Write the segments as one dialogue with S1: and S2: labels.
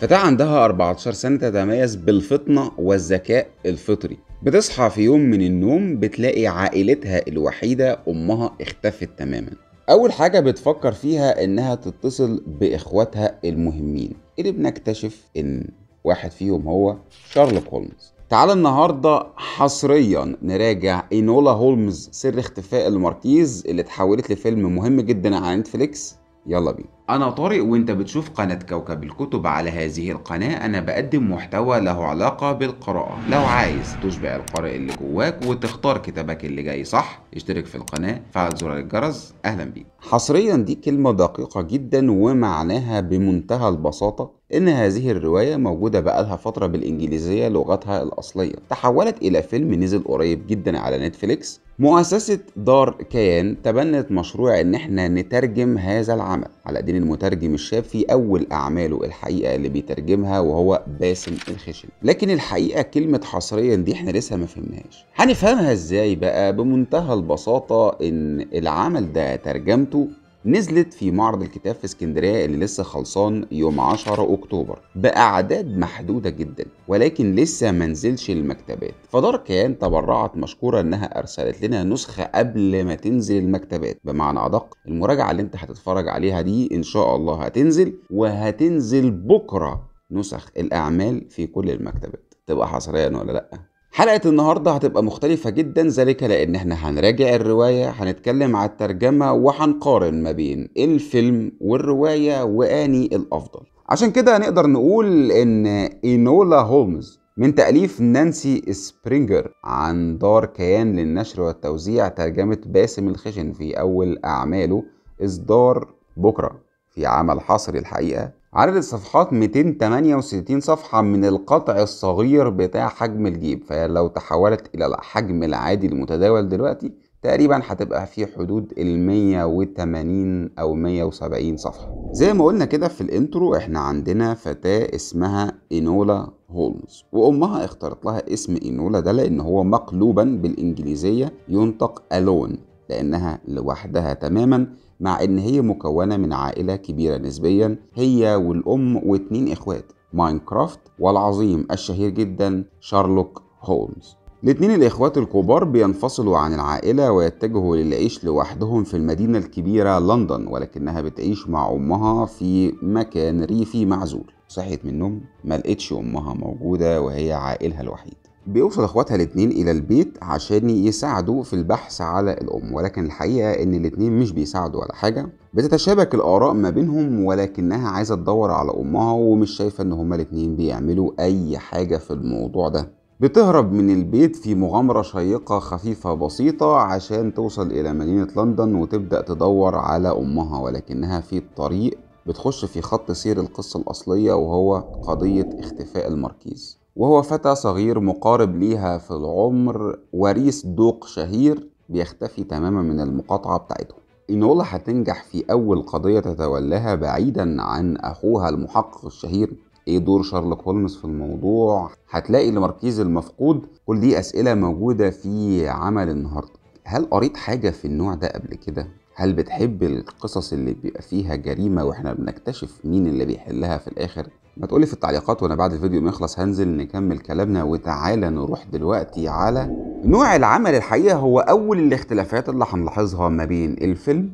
S1: فتاة عندها 14 سنة تتميز بالفطنة والذكاء الفطري بتصحى في يوم من النوم بتلاقي عائلتها الوحيدة أمها اختفت تماما أول حاجة بتفكر فيها إنها تتصل بإخواتها المهمين اللي بنكتشف إن واحد فيهم هو شارلوك هولمز تعال النهارده حصريا نراجع اينولا هولمز سر اختفاء الماركيز اللي اتحولت لفيلم مهم جدا على نتفليكس يلا بينا أنا طارق وأنت بتشوف قناة كوكب الكتب على هذه القناة أنا بقدم محتوى له علاقة بالقراءة لو عايز تشبع القارئ اللي جواك وتختار كتابك اللي جاي صح اشترك في القناة فعل زرار الجرس أهلا بيك حصريا دي كلمة دقيقة جدا ومعناها بمنتهى البساطة إن هذه الرواية موجودة بقالها فترة بالإنجليزية لغتها الأصلية تحولت إلى فيلم نزل قريب جدا على نتفليكس مؤسسة دار كيان تبنت مشروع إن إحنا نترجم هذا العمل على إيدين المترجم الشاب في أول أعماله الحقيقة اللي بيترجمها وهو باسم الخشن لكن الحقيقة كلمة حصريا دي إحنا لسه ما فهمناش هنفهمها إزاي بقى بمنتهى البساطة إن العمل ده ترجمته نزلت في معرض الكتاب في اسكندريه اللي لسه خلصان يوم 10 اكتوبر باعداد محدوده جدا ولكن لسه ما نزلش المكتبات فدار كيان تبرعت مشكوره انها ارسلت لنا نسخه قبل ما تنزل المكتبات بمعنى ادق المراجعه اللي انت هتتفرج عليها دي ان شاء الله هتنزل وهتنزل بكره نسخ الاعمال في كل المكتبات تبقى حصريا ولا لا حلقة النهاردة هتبقى مختلفة جدا ذلك لأن احنا هنراجع الرواية هنتكلم على الترجمة وهنقارن ما بين الفيلم والرواية وأني الأفضل عشان كده نقدر نقول إن إينولا هولمز من تأليف نانسي سبرينجر عن دار كيان للنشر والتوزيع ترجمة باسم الخشن في أول أعماله إصدار بكرة في عمل حصري الحقيقة عدد الصفحات 268 صفحة من القطع الصغير بتاع حجم الجيب فلو تحولت إلى الحجم العادي المتداول دلوقتي تقريبا هتبقى في حدود ال 180 أو 170 صفحة زي ما قلنا كده في الانترو احنا عندنا فتاة اسمها إينولا هولمز وأمها اختارت لها اسم إينولا ده لأن هو مقلوبا بالإنجليزية ينطق ألون لأنها لوحدها تماما مع إن هي مكونة من عائلة كبيرة نسبيا هي والأم واتنين إخوات ماينكرافت والعظيم الشهير جدا شارلوك هولمز الاتنين الإخوات الكبار بينفصلوا عن العائلة ويتجهوا للعيش لوحدهم في المدينة الكبيرة لندن ولكنها بتعيش مع أمها في مكان ريفي معزول صحيت من النوم لقيتش أمها موجودة وهي عائلها الوحيد بيوصل اخواتها الاتنين الى البيت عشان يساعدوا في البحث على الام ولكن الحقيقه ان الاتنين مش بيساعدوا ولا حاجه بتتشابك الاراء ما بينهم ولكنها عايزه تدور على امها ومش شايفه ان هما الاتنين بيعملوا اي حاجه في الموضوع ده بتهرب من البيت في مغامرة شيقة خفيفة بسيطة عشان توصل إلى مدينة لندن وتبدأ تدور على أمها ولكنها في الطريق بتخش في خط سير القصة الأصلية وهو قضية اختفاء الماركيز وهو فتى صغير مقارب ليها في العمر وريث دوق شهير بيختفي تماما من المقاطعة بتاعتهم إنولا هتنجح في أول قضية تتولاها بعيدا عن أخوها المحقق الشهير ايه دور شارلوك هولمز في الموضوع هتلاقي المركز المفقود كل دي اسئله موجوده في عمل النهارده هل قريت حاجه في النوع ده قبل كده هل بتحب القصص اللي بيبقى فيها جريمه واحنا بنكتشف مين اللي بيحلها في الاخر ما تقولي في التعليقات وانا بعد الفيديو ما يخلص هنزل نكمل كلامنا وتعالى نروح دلوقتي على نوع العمل الحقيقه هو اول الاختلافات اللي هنلاحظها ما بين الفيلم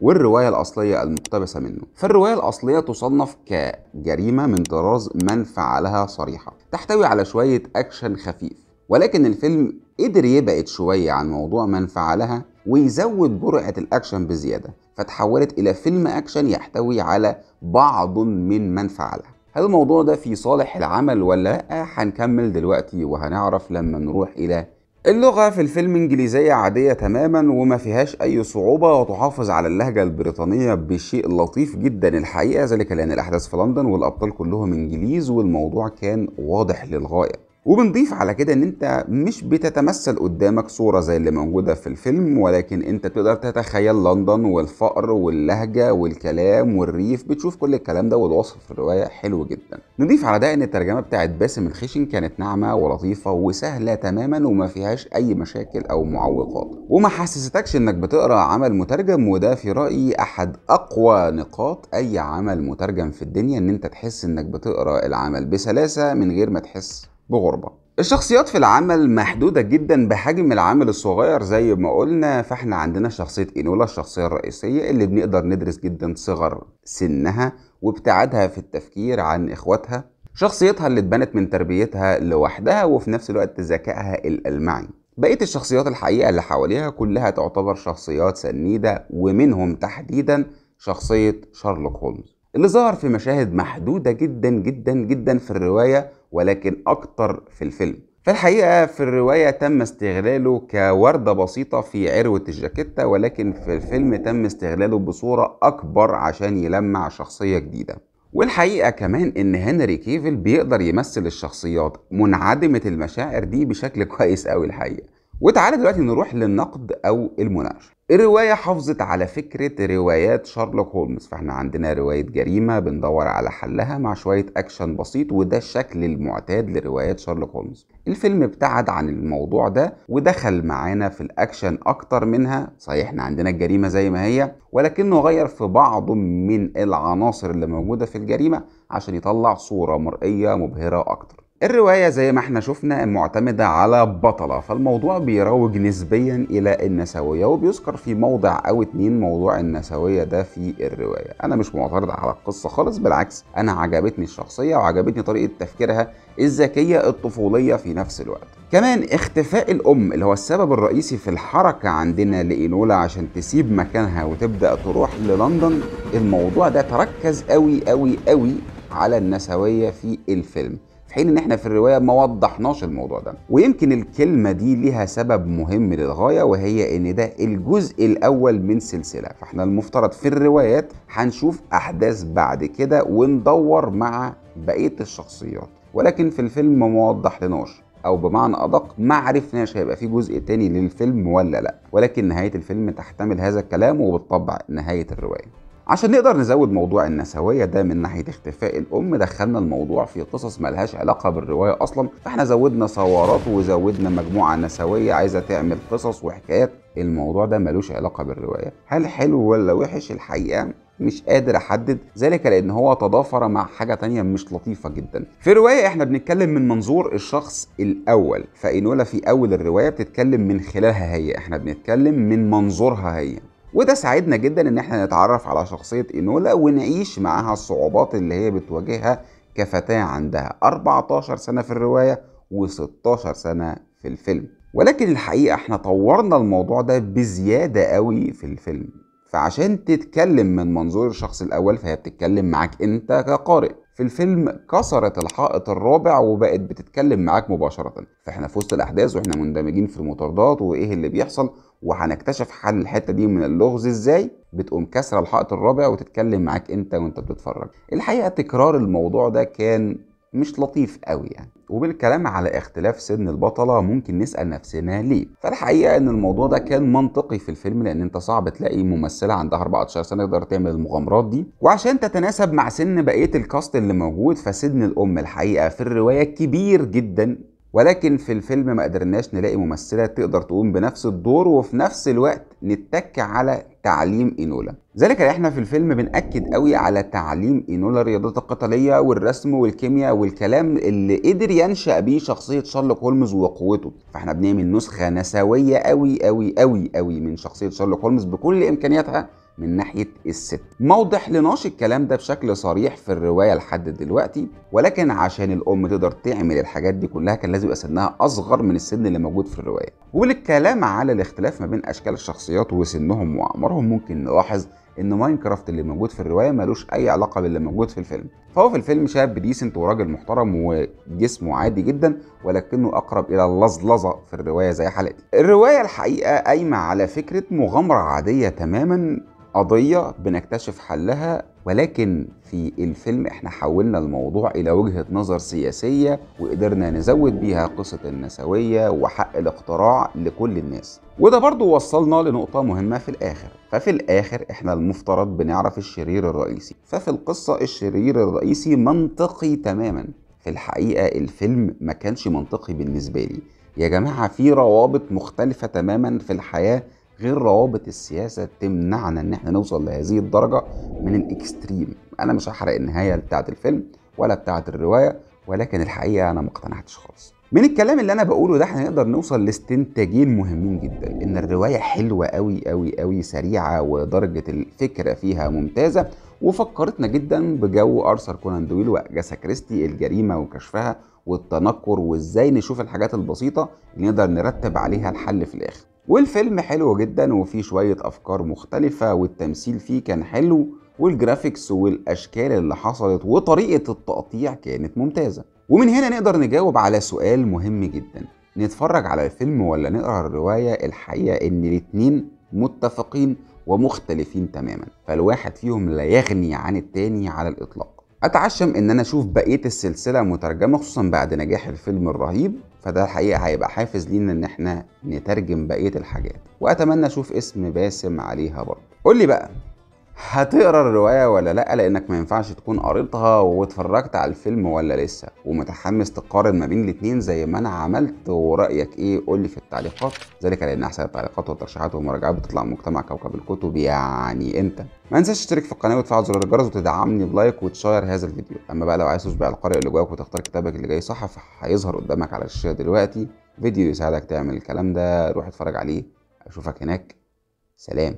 S1: والروايه الاصليه المقتبسه منه فالروايه الاصليه تصنف كجريمه من طراز من فعلها صريحه تحتوي على شويه اكشن خفيف ولكن الفيلم قدر يبعد شويه عن موضوع من فعلها ويزود جرعه الاكشن بزياده فتحولت الى فيلم اكشن يحتوي على بعض من من فعلها هل الموضوع ده في صالح العمل ولا لأ؟ هنكمل دلوقتي وهنعرف لما نروح إلى اللغة في الفيلم إنجليزية عادية تماما وما فيهاش أي صعوبة وتحافظ على اللهجة البريطانية بشيء لطيف جدا الحقيقة ذلك لأن الأحداث في لندن والأبطال كلهم إنجليز والموضوع كان واضح للغاية وبنضيف على كده ان انت مش بتتمثل قدامك صورة زي اللي موجودة في الفيلم ولكن انت بتقدر تتخيل لندن والفقر واللهجة والكلام والريف بتشوف كل الكلام ده والوصف في الرواية حلو جدا نضيف على ده ان الترجمة بتاعت باسم الخشن كانت ناعمة ولطيفة وسهلة تماما وما فيهاش اي مشاكل او معوقات وما حسستكش انك بتقرا عمل مترجم وده في رأيي احد اقوى نقاط اي عمل مترجم في الدنيا ان انت تحس انك بتقرا العمل بسلاسة من غير ما تحس بغربة الشخصيات في العمل محدودة جدا بحجم العمل الصغير زي ما قلنا فاحنا عندنا شخصية إينولا الشخصية الرئيسية اللي بنقدر ندرس جدا صغر سنها وابتعادها في التفكير عن إخواتها شخصيتها اللي اتبنت من تربيتها لوحدها وفي نفس الوقت ذكائها الألمعي بقية الشخصيات الحقيقة اللي حواليها كلها تعتبر شخصيات سنيدة ومنهم تحديدا شخصية شارلوك هولمز اللي ظهر في مشاهد محدودة جدا جدا جدا في الرواية ولكن أكتر في الفيلم في الحقيقة في الرواية تم استغلاله كوردة بسيطة في عروة الجاكيتة ولكن في الفيلم تم استغلاله بصورة أكبر عشان يلمع شخصية جديدة والحقيقة كمان إن هنري كيفل بيقدر يمثل الشخصيات منعدمة المشاعر دي بشكل كويس أوي الحقيقة وتعالى دلوقتي نروح للنقد أو المناقشة الرواية حافظت على فكرة روايات شارلوك هولمز فاحنا عندنا رواية جريمة بندور على حلها مع شوية أكشن بسيط وده الشكل المعتاد لروايات شارلوك هولمز الفيلم ابتعد عن الموضوع ده ودخل معانا في الأكشن أكتر منها صحيح احنا عندنا الجريمة زي ما هي ولكنه غير في بعض من العناصر اللي موجودة في الجريمة عشان يطلع صورة مرئية مبهرة أكتر الرواية زي ما احنا شفنا معتمدة على بطلة فالموضوع بيروج نسبيا إلى النسوية وبيذكر في موضع أو اتنين موضوع النسوية ده في الرواية أنا مش معترض على القصة خالص بالعكس أنا عجبتني الشخصية وعجبتني طريقة تفكيرها الذكية الطفولية في نفس الوقت كمان اختفاء الأم اللي هو السبب الرئيسي في الحركة عندنا لإينولا عشان تسيب مكانها وتبدأ تروح للندن الموضوع ده تركز قوي قوي قوي على النسوية في الفيلم في حين ان احنا في الروايه ما وضحناش الموضوع ده ويمكن الكلمه دي ليها سبب مهم للغايه وهي ان ده الجزء الاول من سلسله فاحنا المفترض في الروايات هنشوف احداث بعد كده وندور مع بقيه الشخصيات ولكن في الفيلم ما وضحناش او بمعنى ادق ما عرفناش هيبقى في جزء تاني للفيلم ولا لا ولكن نهايه الفيلم تحتمل هذا الكلام وبتطبع نهايه الروايه عشان نقدر نزود موضوع النسوية ده من ناحية اختفاء الأم دخلنا الموضوع في قصص ملهاش علاقة بالرواية أصلا فاحنا زودنا ثورات وزودنا مجموعة نسوية عايزة تعمل قصص وحكايات الموضوع ده ملوش علاقة بالرواية هل حلو ولا وحش الحقيقة مش قادر احدد ذلك لان هو تضافر مع حاجه تانية مش لطيفه جدا في الروايه احنا بنتكلم من منظور الشخص الاول فانولا في اول الروايه بتتكلم من خلالها هي احنا بنتكلم من منظورها هي وده ساعدنا جدا ان احنا نتعرف على شخصية اينولا ونعيش معاها الصعوبات اللي هي بتواجهها كفتاة عندها 14 سنة في الرواية و16 سنة في الفيلم ولكن الحقيقة احنا طورنا الموضوع ده بزيادة قوي في الفيلم فعشان تتكلم من منظور الشخص الاول فهي بتتكلم معاك انت كقارئ في الفيلم كسرت الحائط الرابع وبقت بتتكلم معاك مباشره فاحنا في وسط الاحداث واحنا مندمجين في المطاردات وايه اللي بيحصل وهنكتشف حل الحته دي من اللغز ازاي بتقوم كسر الحائط الرابع وتتكلم معاك انت وانت بتتفرج الحقيقه تكرار الموضوع ده كان مش لطيف قوي يعني وبالكلام على اختلاف سن البطلة ممكن نسأل نفسنا ليه فالحقيقة ان الموضوع ده كان منطقي في الفيلم لان انت صعب تلاقي ممثلة عندها 14 سنة تقدر تعمل المغامرات دي وعشان تتناسب مع سن بقية الكاست اللي موجود فسن الام الحقيقة في الرواية كبير جدا ولكن في الفيلم ما قدرناش نلاقي ممثلة تقدر تقوم بنفس الدور وفي نفس الوقت نتك على تعليم اينولا ذلك احنا في الفيلم بنأكد قوي على تعليم اينولا الرياضات القتالية والرسم والكيمياء والكلام اللي قدر ينشأ بيه شخصية شارلوك هولمز وقوته فاحنا بنعمل نسخة نسوية قوي قوي قوي قوي من شخصية شارلوك هولمز بكل امكانياتها من ناحية الست موضح لناش الكلام ده بشكل صريح في الرواية لحد دلوقتي ولكن عشان الأم تقدر تعمل الحاجات دي كلها كان لازم يبقى سنها أصغر من السن اللي موجود في الرواية والكلام على الاختلاف ما بين أشكال الشخصيات وسنهم وأعمارهم وراهم ممكن نلاحظ ان ماينكرافت اللي موجود في الروايه ملوش اي علاقه باللي موجود في الفيلم فهو في الفيلم شاب ديسنت وراجل محترم وجسمه عادي جدا ولكنه اقرب الى اللظلظه في الروايه زي حالتي الروايه الحقيقه قايمه على فكره مغامره عاديه تماما قضيه بنكتشف حلها ولكن في الفيلم احنا حولنا الموضوع الى وجهه نظر سياسيه وقدرنا نزود بيها قصه النسويه وحق الاقتراع لكل الناس وده برضو وصلنا لنقطه مهمه في الاخر ففي الاخر احنا المفترض بنعرف الشرير الرئيسي ففي القصه الشرير الرئيسي منطقي تماما في الحقيقه الفيلم ما كانش منطقي بالنسبه لي يا جماعه في روابط مختلفه تماما في الحياه غير روابط السياسه تمنعنا ان احنا نوصل لهذه الدرجه من الاكستريم انا مش هحرق النهايه بتاعه الفيلم ولا بتاعه الروايه ولكن الحقيقه انا ما اقتنعتش خالص من الكلام اللي انا بقوله ده احنا نقدر نوصل لاستنتاجين مهمين جدا ان الروايه حلوه قوي قوي قوي سريعه ودرجه الفكره فيها ممتازه وفكرتنا جدا بجو ارثر كونان دويل واجاسا كريستي الجريمه وكشفها والتنكر وازاي نشوف الحاجات البسيطه اللي نقدر نرتب عليها الحل في الاخر والفيلم حلو جدا وفيه شوية أفكار مختلفة والتمثيل فيه كان حلو والجرافيكس والأشكال اللي حصلت وطريقة التقطيع كانت ممتازة ومن هنا نقدر نجاوب على سؤال مهم جدا نتفرج على الفيلم ولا نقرا الرواية الحقيقة إن الاتنين متفقين ومختلفين تماما فالواحد فيهم لا يغني عن التاني على الإطلاق أتعشم إن أنا أشوف بقية السلسلة مترجمة خصوصا بعد نجاح الفيلم الرهيب فده الحقيقه هيبقى حافز لينا ان احنا نترجم بقيه الحاجات واتمنى اشوف اسم باسم عليها برضه قول لي بقى هتقرا الروايه ولا لا لانك ما ينفعش تكون قريتها واتفرجت على الفيلم ولا لسه ومتحمس تقارن ما بين الاتنين زي ما انا عملت ورايك ايه قول لي في التعليقات ذلك لان احسن التعليقات والترشيحات والمراجعات بتطلع مجتمع كوكب الكتب يعني انت ما انساش تشترك في القناه وتفعل زر الجرس وتدعمني بلايك وتشير هذا الفيديو اما بقى لو عايز تشبع القارئ اللي جواك وتختار كتابك اللي جاي صح فهيظهر قدامك على الشاشه دلوقتي فيديو يساعدك تعمل الكلام ده روح اتفرج عليه اشوفك هناك سلام